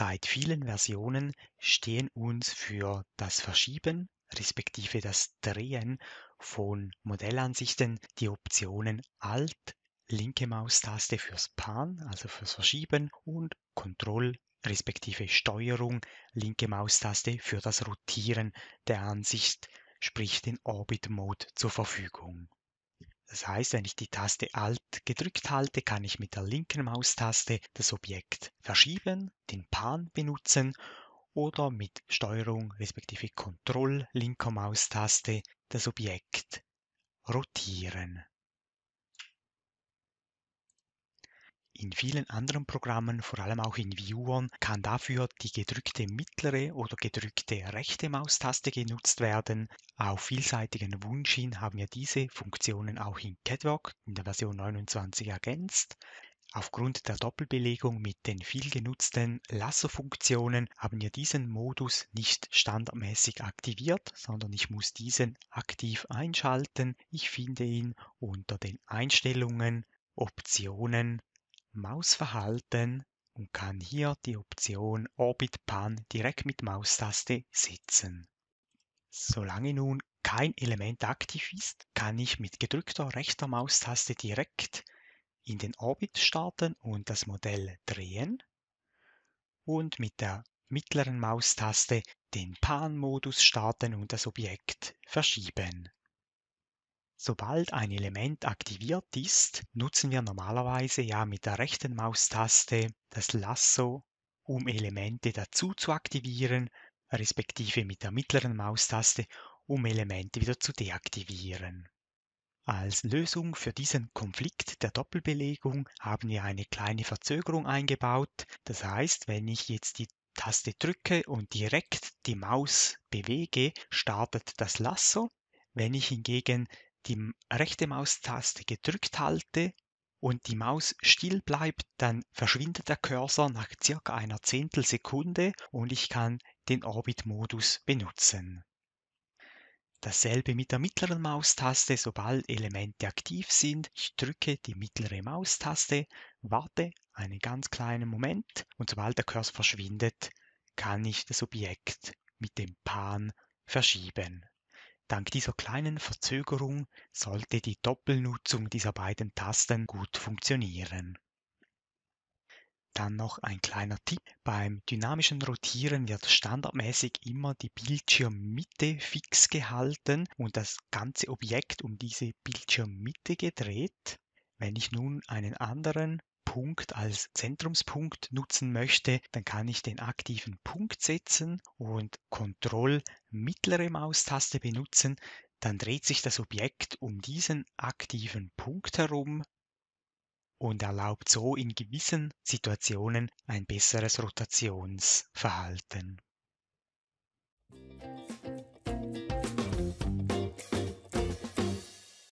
Seit vielen Versionen stehen uns für das Verschieben respektive das Drehen von Modellansichten die Optionen Alt, linke Maustaste fürs Pan, also fürs Verschieben und Ctrl respektive Steuerung, linke Maustaste für das Rotieren der Ansicht, sprich den Orbit Mode zur Verfügung das heißt, wenn ich die Taste Alt gedrückt halte, kann ich mit der linken Maustaste das Objekt verschieben, den Pan benutzen oder mit Steuerung respektive Kontroll linker Maustaste das Objekt rotieren. In vielen anderen Programmen, vor allem auch in Viewern, kann dafür die gedrückte mittlere oder gedrückte rechte Maustaste genutzt werden. Auf vielseitigen Wunsch hin haben wir diese Funktionen auch in Catwalk in der Version 29 ergänzt. Aufgrund der Doppelbelegung mit den viel genutzten Lasso-Funktionen haben wir diesen Modus nicht standardmäßig aktiviert, sondern ich muss diesen aktiv einschalten. Ich finde ihn unter den Einstellungen, Optionen Mausverhalten und kann hier die Option Orbit Pan direkt mit Maustaste setzen. Solange nun kein Element aktiv ist, kann ich mit gedrückter rechter Maustaste direkt in den Orbit starten und das Modell drehen und mit der mittleren Maustaste den Pan-Modus starten und das Objekt verschieben. Sobald ein Element aktiviert ist, nutzen wir normalerweise ja mit der rechten Maustaste das Lasso, um Elemente dazu zu aktivieren, respektive mit der mittleren Maustaste, um Elemente wieder zu deaktivieren. Als Lösung für diesen Konflikt der Doppelbelegung haben wir eine kleine Verzögerung eingebaut. Das heißt, wenn ich jetzt die Taste drücke und direkt die Maus bewege, startet das Lasso. Wenn ich hingegen die rechte Maustaste gedrückt halte und die Maus still bleibt, dann verschwindet der Cursor nach circa einer Zehntelsekunde und ich kann den Orbit-Modus benutzen. Dasselbe mit der mittleren Maustaste, sobald Elemente aktiv sind. Ich drücke die mittlere Maustaste, warte einen ganz kleinen Moment und sobald der Cursor verschwindet, kann ich das Objekt mit dem Pan verschieben. Dank dieser kleinen Verzögerung sollte die Doppelnutzung dieser beiden Tasten gut funktionieren. Dann noch ein kleiner Tipp. Beim dynamischen Rotieren wird standardmäßig immer die Bildschirmmitte fix gehalten und das ganze Objekt um diese Bildschirmmitte gedreht. Wenn ich nun einen anderen Punkt als Zentrumspunkt nutzen möchte, dann kann ich den aktiven Punkt setzen und Ctrl mittlere Maustaste benutzen. Dann dreht sich das Objekt um diesen aktiven Punkt herum und erlaubt so in gewissen Situationen ein besseres Rotationsverhalten.